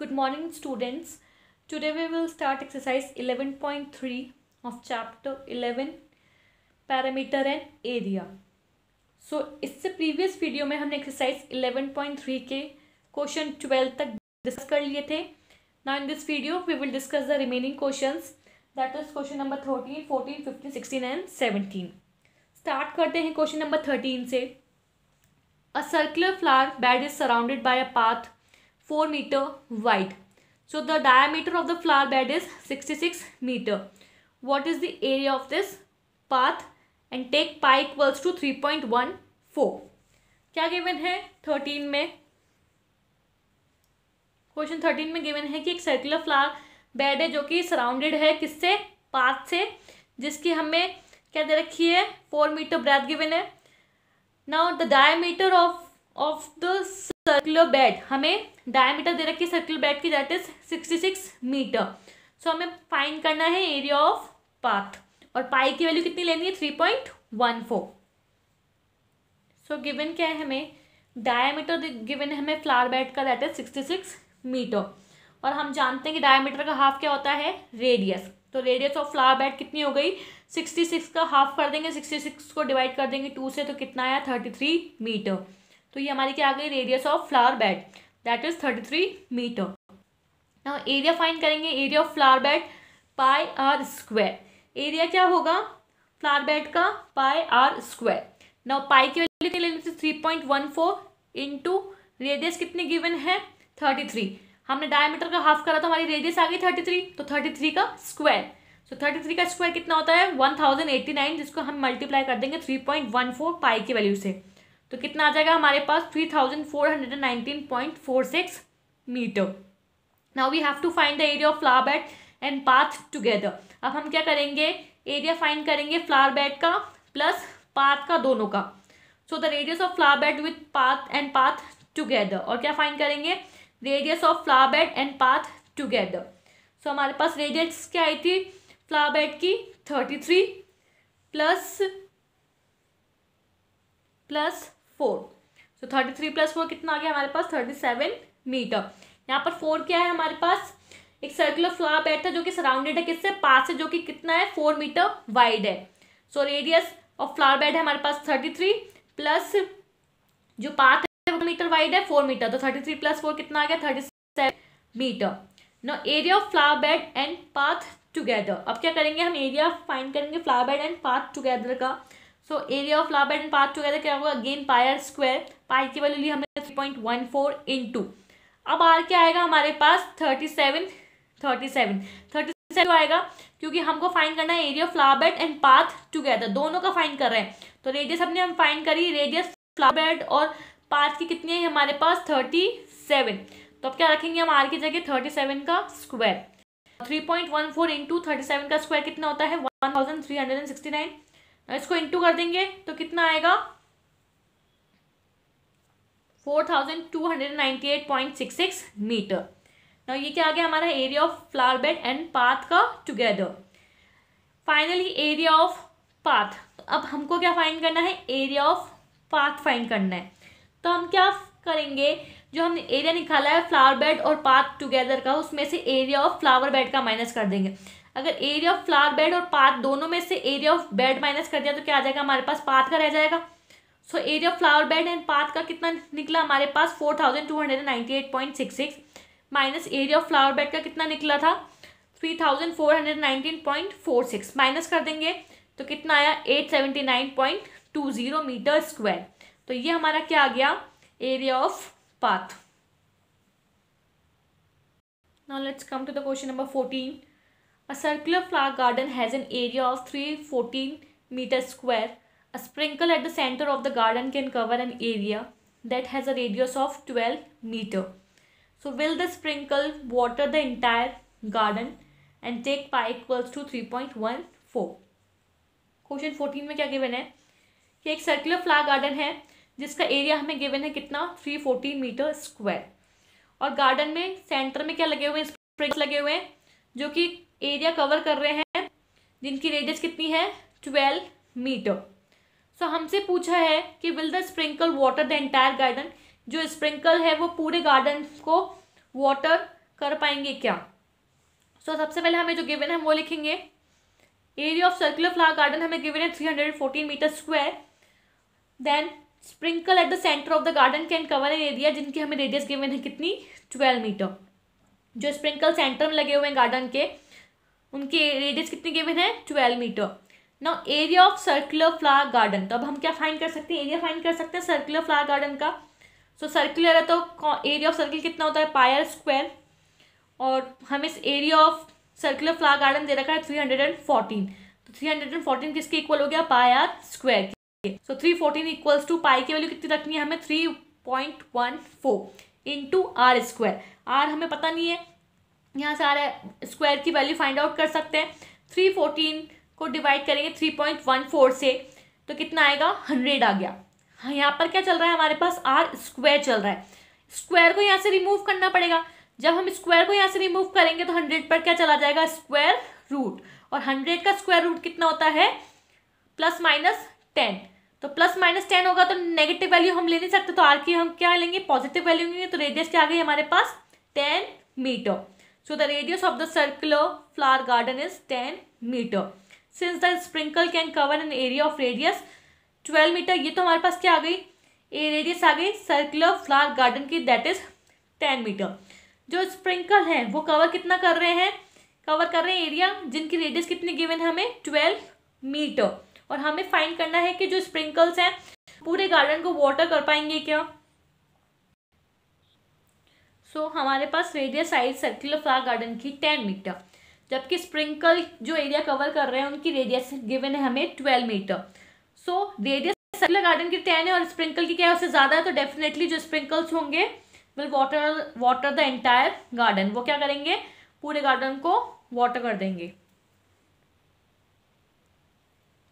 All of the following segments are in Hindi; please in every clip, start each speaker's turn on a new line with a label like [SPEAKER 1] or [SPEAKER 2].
[SPEAKER 1] Good morning students. Today we will start exercise 11.3 of chapter 11 parameter and area. So इससे previous video में हमने exercise 11.3 के question 12 तक discuss कर लिए थे. Now in this video we will discuss the remaining questions that is question number 13, 14, 15, 16 and 17. Start करते हैं question number 13 से. A circular flower bed is surrounded by a path 4 meter wide. So the diameter of the flower bed is 66 meter. What is the area of this path? And take pi equals to 3.14. kya given hai 13 mein question 13 में गिवन है कि एक सर्कुलर फ्लावर बेड है जो कि सराउंडेड है किससे पाथ से जिसकी हमें क्या दे रखी है फोर मीटर ब्रेथ गिवन है now the diameter of of the circular bed हमें डायमीटर दे रखी है सर्कुलर बेड की that is sixty six metre so हमें फाइंड करना है एरिया ऑफ पाथ और पाई की वैल्यू कितनी लेनी है three point one four so given क्या है हमें डायमीटर गिवन है हमें फ्लावर बेड का that is sixty six metre और हम जानते हैं कि डायमीटर का हाफ क्या होता है रेडियस तो रेडियस ऑफ फ्लावर बेड कितनी हो गई सिक्सटी सिक्स का हाफ कर देंगे सिक्सटी सिक्स को डिवाइड कर देंगे टू से तो कितना आया थर्टी थ्री मीटर तो ये हमारी क्या आ गई radius of flower bed that is thirty three metre ना एरिया फाइन करेंगे area of flower bed pi r square area क्या होगा फ्लावर बेड का पाई आर स्क्वायर ना पाई की वैल्यू के three point one four into radius कितनी गिवन है थर्टी थ्री हमने डायमीटर का हाफ करा तो हमारी रेडियस आ गई थर्टी थ्री तो थर्टी थ्री का स्क्वायर सो थर्टी थ्री का स्क्वायर कितना होता है वन थाउजेंड एट्टी नाइन जिसको हम मल्टीप्लाई कर देंगे three point one four pi की वैल्यू से तो कितना आ जाएगा हमारे पास three thousand four hundred and nineteen point four six metre now we have to find the area of flower bed and path together अब हम क्या करेंगे एरिया फाइंड करेंगे फ्लावर बेड का प्लस पाथ का दोनों का so the radius of flower bed with path and path together और क्या फाइंड करेंगे radius of flower bed and path together so हमारे पास रेडियस क्या आई थी फ्लावर बेड की thirty three plus plus four so thirty three plus four कितना आ गया हमारे पास थर्टी सेवन मीटर यहाँ पर फोर क्या है हमारे पास एक सर्कुलर फ्लावर बैठ था जो कि सराउंडेड है किससे पास से जो कि कितना है फोर मीटर वाइड है so radius of flower bed है हमारे पास थर्टी थ्री प्लस जो पाथ है वो मीटर वाइड है फोर मीटर तो थर्टी थ्री प्लस फोर कितना आ गया thirty seven metre no area of flower bed and path together अब क्या करेंगे हम एरिया फाइंड करेंगे flower bed and path together का सो एरिया ऑफ लाभ एंड पाथ टुगेदर क्या होगा अगेन पायर स्क्वायर पाई की वैल्यू ली हमने three point one four into अब आर क्या आएगा हमारे पास thirty seven thirty seven thirty seven आएगा क्योंकि हमको फाइन करना है एरिया ऑफ लाबेट एंड पाथ टुगेदर दोनों का फाइन कर रहे हैं तो रेडियस हमने हम फाइन करी रेडियस फ्लाबेट और पाथ की कितनी है हमारे पास थर्टी सेवन तो अब क्या रखेंगे हम आर की जगह थर्टी सेवन का square three point one four into thirty seven का स्क्वायर कितना होता है one thousand three hundred and sixty nine इसको इंटू कर देंगे तो कितना आएगा four thousand two hundred ninety eight point six six metre ना ये क्या आ गया हमारा area of flower bed and path का together finally area of path तो अब हमको क्या फाइंड करना है एरिया ऑफ पाथ फाइंड करना है तो हम क्या करेंगे जो हमने एरिया निकाला है फ्लावर बेड और पाथ टुगेदर का उसमें से एरिया ऑफ फ्लावर बेड का माइनस कर देंगे अगर एरिया ऑफ फ्लावर बेड और पाथ दोनों में से एरिया ऑफ बेड माइनस कर दिया तो क्या आ जाएगा हमारे पास पाथ का रह जाएगा so area of flower bed and path का कितना निकला हमारे पास four thousand two hundred ninety eight point six six minus area of flower bed का कितना निकला था three thousand four hundred nineteen point four six minus कर देंगे तो कितना आया eight seventy nine point two zero metre square तो ये हमारा क्या आ गया area of path now let's come to the question number fourteen A circular flower garden has an area of 314 meter square. A sprinkle at the center of the garden can cover an area that has a radius of 12 meter. So will the sprinkle water the entire garden and take pi equals to 3.14. Question 14 में क्या given है कि एक सर्कुलर फ्लावर गार्डन है जिसका एरिया हमें गिवन है कितना 314 मीटर स्क्वायर और गार्डन में सेंटर में क्या लगे हुए हैं स्प्रिंग्स लगे हुए हैं जो कि एरिया कवर कर रहे हैं जिनकी रेडियस कितनी है ट्वेल्व मीटर सो हमसे पूछा है कि will the sprinkle water the entire garden जो स्प्रिंकल है वो पूरे गार्डन को वाटर कर पाएंगे क्या सो so, सबसे पहले हमें जो गिवन है वो लिखेंगे area of circular flower garden हमें गिवन है three hundred fourteen metre square then sprinkle at the centre of the garden can cover an area जिनकी हमें रेडियस गिवन है कितनी ट्वेल्व मीटर जो स्प्रिंकल सेंटर में लगे हुए हैं गार्डन के उनके रेडियस कितने गिवन है twelve metre now area of circular flower garden तो अब हम क्या फाइंड कर सकते हैं एरिया फाइंड कर सकते हैं सर्कुलर फ्लावर गार्डन का सो so, सर्कुलर है तो एरिया ऑफ सर्कल कितना होता है पायर स्क्वायर और हमें इस area of circular flower garden दे रखा है थ्री हंड्रेड एंड फोर्टीन तो थ्री हंड्रेड एंड फोर्टीन किसके इक्वल हो गया पायर स्क्वायर के so three fourteen equals to pi की वैल्यू कितनी रखनी है हमें three point one four into r square r हमें पता नहीं है यहाँ से आ रहा है स्क्वायर की वैल्यू फाइंड आउट कर सकते हैं थ्री फोर्टीन को डिवाइड करेंगे थ्री पॉइंट वन फोर से तो कितना आएगा हंड्रेड आ गया हाँ यहाँ पर क्या चल रहा है हमारे पास आर स्क्वायर चल रहा है स्क्वायर को यहाँ से रिमूव करना पड़ेगा जब हम स्क्वायर को यहाँ से रिमूव करेंगे तो हंड्रेड पर क्या चला जाएगा स्क्वायर रूट और हंड्रेड का स्क्वायर रूट कितना होता है प्लस माइनस टेन तो प्लस माइनस टेन होगा तो नेगेटिव वैल्यू हम ले नहीं सकते तो आर की हम क्या लेंगे पॉजिटिव वैल्यू लेंगे तो रेडियस क्या आ गई हमारे पास ten metre so the radius of the circular flower garden is ten metre since the sprinkle can cover an area of radius 12 meter, ये तो हमारे पास क्या आ गई ए रेडियस आ गई सर्कुलर फ्लावर गार्डन की दैट इज टेन मीटर जो स्प्रिंकल है वो कवर कितना कर रहे हैं कवर कर रहे हैं एरिया जिनकी रेडियस कितनी गिवन है हमें ट्वेल्व मीटर और हमें फाइंड करना है कि जो स्प्रिंकल्स हैं पूरे गार्डन को वाटर कर पाएंगे क्या सो हमारे पास radius size circular flower garden की टेन मीटर जबकि स्प्रिंकल जो एरिया कवर कर रहे हैं उनकी रेडियस गिवन है हमें twelve metre so radius circular garden की टेन है और स्प्रिंकल की क्या है उससे ज़्यादा है तो डेफिनेटली जो स्प्रिंकल्स होंगे will water water the entire garden वो क्या करेंगे पूरे गार्डन को वाटर कर देंगे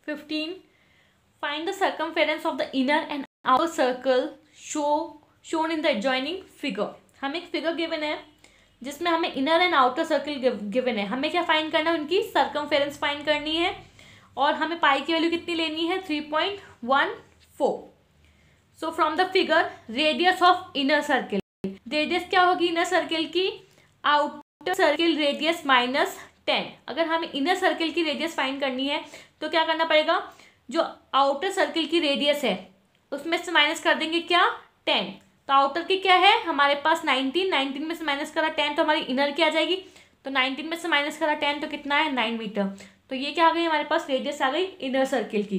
[SPEAKER 1] fifteen find the circumference of the inner and outer circle show shown in the adjoining figure हमें एक फिगर गिवन है जिसमें हमें inner and outer circle given है हमें क्या फाइंड करना है उनकी फेरेंस फाइंड करनी है और हमें पाई की वैल्यू कितनी लेनी है three point one four so from the figure radius of inner circle radius क्या होगी इनर सर्किल की outer circle radius minus ten अगर हमें इनर सर्किल की रेडियस फाइंड करनी है तो क्या करना पड़ेगा जो आउटर सर्किल की रेडियस है उसमें से माइनस कर देंगे क्या टेन तो आउटर की क्या है हमारे पास नाइनटीन नाइनटीन में से माइनस करा टेन तो हमारी इनर की आ जाएगी तो नाइनटीन में से माइनस करा टेन तो कितना है नाइन मीटर तो ये क्या आ गई हमारे पास रेडियस आ गई इनर सर्किल की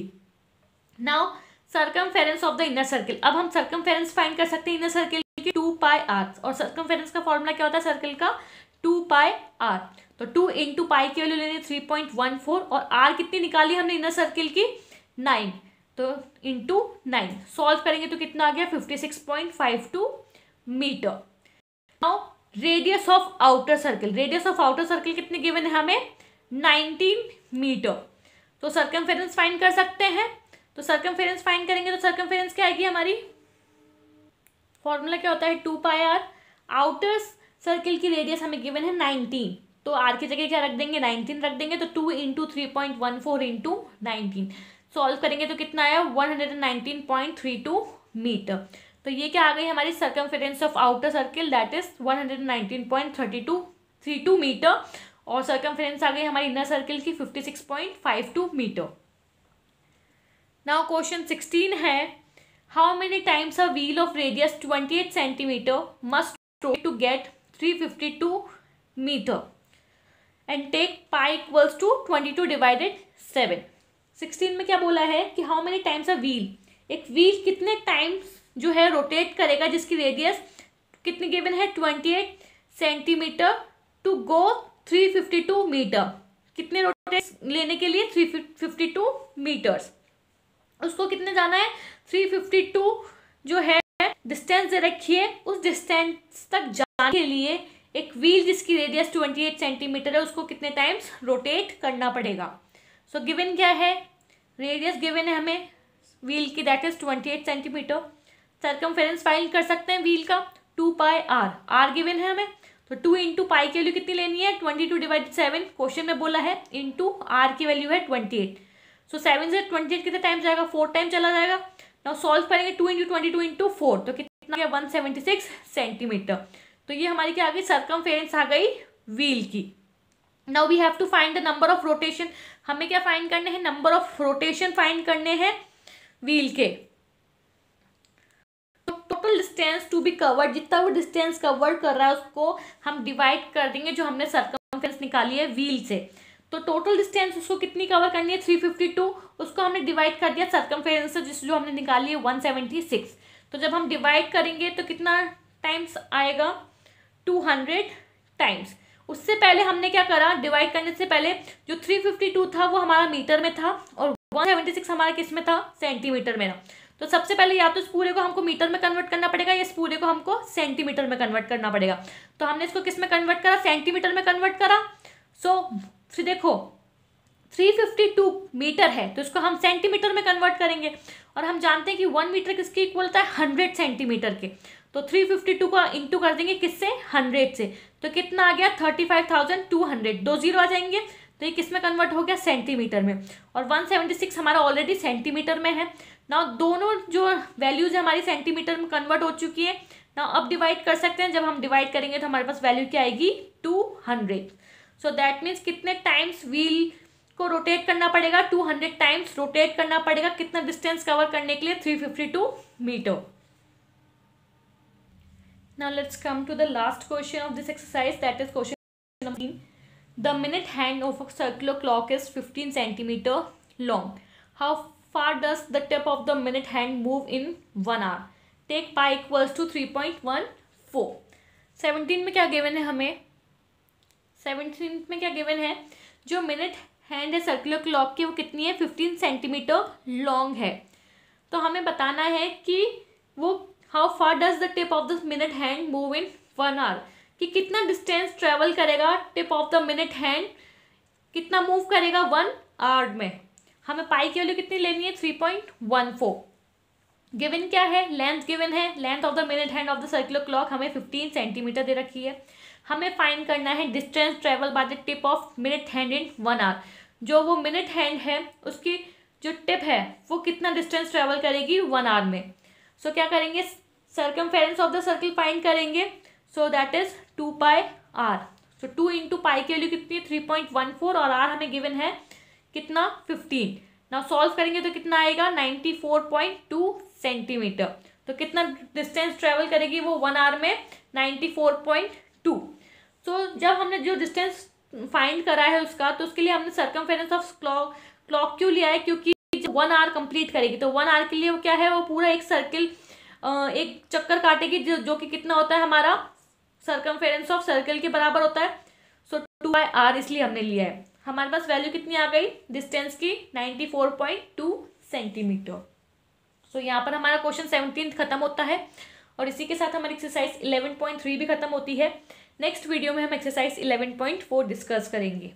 [SPEAKER 1] now circum of the inner circle अब हम सर्कम फाइंड कर सकते हैं इनर सर्किल की टू पाई आर और सर्कम का फॉर्मूला क्या होता है सर्किल का टू पाई आर तो टू इंटू पाई की वैल्यू लेनी थ्री पॉइंट वन फोर और आर कितनी निकाली हमने इनर सर्किल की नाइन तो इंटू नाइन सॉल्व करेंगे तो कितना आ गया fifty six point five two metre now radius of outer circle radius of outer circle कितने गिवन है हमें नाइनटीन मीटर तो सर्कम फेरेंस फाइन कर सकते हैं तो सर्कम फेरेंस फाइन करेंगे तो सर्कम फेरेंस क्या आएगी हमारी फॉर्मूला क्या होता है two pi r outer circle की रेडियस हमें गिवन है नाइनटीन तो आर की जगह क्या रख देंगे नाइनटीन रख देंगे तो two into three point one four into nineteen solve करेंगे तो कितना आया one hundred and nineteen point three two metre तो ये क्या आ गई हमारी circumference of outer circle that is one hundred and nineteen point thirty two three two metre और सर्कमफेरेंस आ गई हमारी इनर सर्किल की fifty six point five two metre now question sixteen है how many times a wheel of radius twenty eight centimetre must to get three fifty two metre and take pi two twenty two divided seven sixteen में क्या बोला है कि how many times a wheel एक व्हील कितने टाइम्स जो है रोटेट करेगा जिसकी रेडियस कितनी गिवन है twenty eight centimetre to go three fifty two metre कितने रोटेट लेने के लिए थ्री फिफ्टी टू मीटर्स उसको कितने जाना है थ्री फिफ्टी टू जो है डिस्टेंस दे रखिए उस डिस्टेंस तक जाने के लिए एक व्हील जिसकी रेडियस ट्वेंटी एट सेंटीमीटर है उसको कितने टाइम्स रोटेट करना पड़ेगा सो गिवन क्या है रेडियस गिवन है हमें व्हील की that is twenty eight centimetre circumference find कर सकते हैं व्हील का two pi r r given है हमें तो टू इंटू पाई की वैल्यू कितनी लेनी है twenty two divide seven question में बोला है इंटू आर की वैल्यू है ट्वेंटी एट सो सेवन से ट्वेंटी एट कितने टाइम जाएगा फोर टाइम चला जाएगा ना सॉल्व करेंगे two into twenty two into four तो कितना वन सेवेंटी सिक्स सेंटीमीटर तो ये हमारी क्या आ गई सरकम आ गई व्हील की now we have to find the number of rotation हमें क्या फाइंड करने हैं नंबर ऑफ रोटेशन फाइंड करने हैं व्हील के total distance to be covered जितना वो डिस्टेंस कवर कर रहा है उसको हम डिवाइड कर देंगे जो हमने सर्कमफेरेंस निकाली है व्हील से तो टोटल डिस्टेंस उसको कितनी कवर करनी है थ्री फिफ्टी टू उसको हमने डिवाइड कर दिया सर्कमफेरेंस से जिस जो हमने निकाली है वन सेवेंटी सिक्स तो जब हम डिवाइड करेंगे तो कितना टाइम्स आएगा टू हंड्रेड टाइम्स उससे पहले हमने क्या करा डिवाइड करने से पहले जो 352 था वो हमारा मीटर में था और 176 हमारा किस में था सेंटीमीटर में था तो सबसे पहले या तो इस पूरे को हमको मीटर में कन्वर्ट करना पड़ेगा या इस पूरे को हमको सेंटीमीटर में कन्वर्ट करना पड़ेगा तो हमने इसको किस में कन्वर्ट करा सेंटीमीटर में कन्वर्ट करा सो so, फिर देखो 352 मीटर है तो इसको हम सेंटीमीटर में कन्वर्ट करेंगे और हम जानते हैं कि वन मीटर किसके इक्वल होता है हंड्रेड सेंटीमीटर के तो 352 को इंटू कर देंगे किससे हंड्रेड से तो कितना आ गया 35,200 दो जीरो आ जाएंगे तो ये किस में कन्वर्ट हो गया सेंटीमीटर में और 176 हमारा ऑलरेडी सेंटीमीटर में है ना दोनों जो वैल्यूज है हमारी सेंटीमीटर में कन्वर्ट हो चुकी है ना अब डिवाइड कर सकते हैं जब हम डिवाइड करेंगे तो हमारे पास वैल्यू क्या आएगी two hundred so that means कितने टाइम्स व्हील को रोटेट करना पड़ेगा टू हंड्रेड टाइम्स रोटेट करना पड़ेगा कितना डिस्टेंस कवर करने के लिए three fifty two metre now let's come to the last question of this exercise that is question the minute hand of circular clock is fifteen centimetre long how far does the tip of the minute hand move in one hour take pi equals to three point one four seventeen में क्या गिवन है हमें सेवनटीन में क्या गिवन है जो मिनट हैंड है सर्कुलर क्लॉक की वो कितनी है फिफ्टीन सेंटीमीटर लॉन्ग है तो हमें बताना है कि वो how far does the tip of the minute hand move in one hour कि कितना डिस्टेंस ट्रेवल करेगा tip of the minute hand कितना मूव करेगा वन आवर में हमें पाई की वैल्यू कितनी लेनी है three point one four given क्या है लेंथ गिवन है length of the minute hand of the circular clock हमें फिफ्टीन सेंटीमीटर दे रखी है हमें फाइंड करना है distance travel by the tip of minute hand in one hour जो वो मिनट हैंड है उसकी जो टिप है वो कितना डिस्टेंस ट्रेवल करेगी वन आवर में सो so, क्या करेंगे circumference of the circle find करेंगे so that is two pi r so two into pi की वैल्यू कितनी थ्री पॉइंट वन फोर और आर हमें गिवन है कितना फिफ्टीन ना सॉल्व करेंगे तो कितना आएगा ninety four point two centimetre तो कितना डिस्टेंस ट्रेवल करेगी वो वन आर में ninety four point two so जब हमने जो डिस्टेंस फाइंड करा है उसका तो उसके लिए हमने सरकम ऑफ क्लॉक क्लॉक क्यों लिया है क्योंकि वन आवर कंप्लीट करेगी तो वन आवर के लिए वो क्या है वो पूरा एक सर्किल एक चक्कर काटेगी जो, जो कि कितना होता है हमारा सरकम ऑफ सर्किल के बराबर होता है सो टू बाई आर इसलिए हमने लिया है हमारे पास वैल्यू कितनी आ गई डिस्टेंस की ninety four point two centimetre so यहाँ पर हमारा क्वेश्चन सेवनटीन खत्म होता है और इसी के साथ हमारी एक्सरसाइज इलेवन पॉइंट थ्री भी खत्म होती है नेक्स्ट वीडियो में हम एक्सरसाइज 11.4 डिस्कस करेंगे